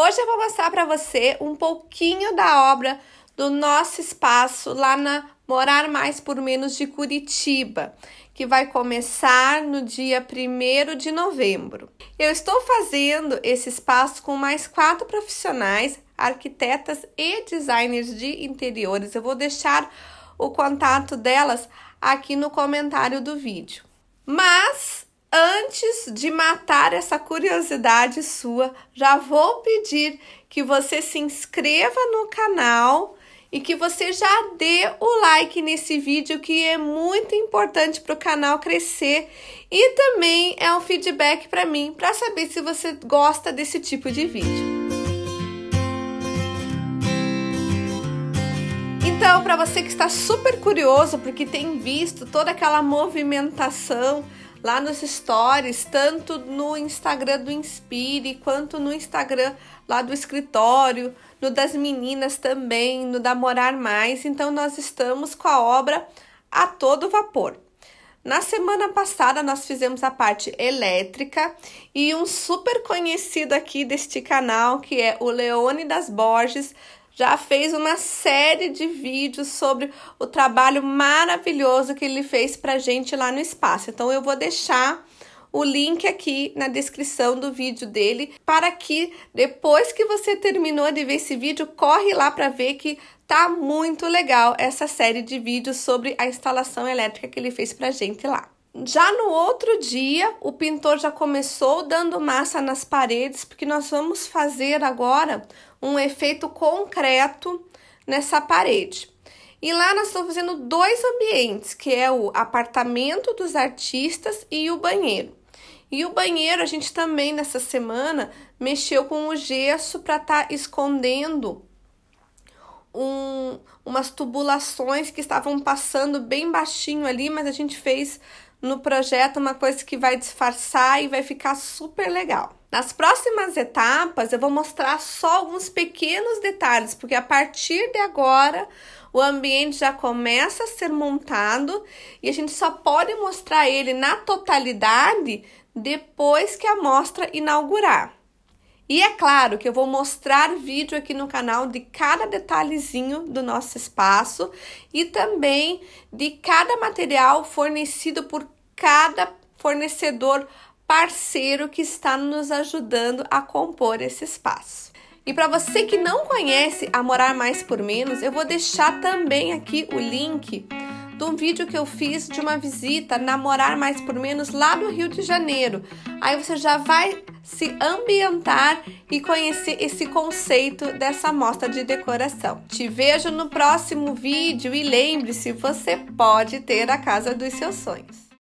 Hoje eu vou mostrar para você um pouquinho da obra do nosso espaço lá na Morar Mais por Menos de Curitiba, que vai começar no dia 1 de novembro. Eu estou fazendo esse espaço com mais quatro profissionais, arquitetas e designers de interiores. Eu vou deixar o contato delas aqui no comentário do vídeo. Mas antes de matar essa curiosidade sua, já vou pedir que você se inscreva no canal e que você já dê o like nesse vídeo que é muito importante para o canal crescer e também é um feedback para mim para saber se você gosta desse tipo de vídeo. Então, para você que está super curioso porque tem visto toda aquela movimentação lá nos stories, tanto no Instagram do Inspire, quanto no Instagram lá do escritório, no das meninas também, no da Morar Mais. Então nós estamos com a obra a todo vapor. Na semana passada, nós fizemos a parte elétrica e um super conhecido aqui deste canal, que é o das Borges, já fez uma série de vídeos sobre o trabalho maravilhoso que ele fez para gente lá no espaço. Então, eu vou deixar o link aqui na descrição do vídeo dele para que depois que você terminou de ver esse vídeo, corre lá para ver que tá muito legal essa série de vídeos sobre a instalação elétrica que ele fez pra gente lá. Já no outro dia, o pintor já começou dando massa nas paredes, porque nós vamos fazer agora um efeito concreto nessa parede. E lá nós estamos fazendo dois ambientes, que é o apartamento dos artistas e o banheiro. E o banheiro, a gente também nessa semana mexeu com o gesso para estar tá escondendo um, umas tubulações que estavam passando bem baixinho ali, mas a gente fez no projeto uma coisa que vai disfarçar e vai ficar super legal. Nas próximas etapas, eu vou mostrar só alguns pequenos detalhes, porque a partir de agora o ambiente já começa a ser montado e a gente só pode mostrar ele na totalidade depois que a mostra inaugurar. E é claro que eu vou mostrar vídeo aqui no canal de cada detalhezinho do nosso espaço e também de cada material fornecido por cada fornecedor parceiro que está nos ajudando a compor esse espaço. E para você que não conhece a Morar Mais por Menos, eu vou deixar também aqui o link de um vídeo que eu fiz de uma visita na Morar Mais por Menos lá no Rio de Janeiro. Aí você já vai se ambientar e conhecer esse conceito dessa mostra de decoração. Te vejo no próximo vídeo e lembre-se, você pode ter a casa dos seus sonhos.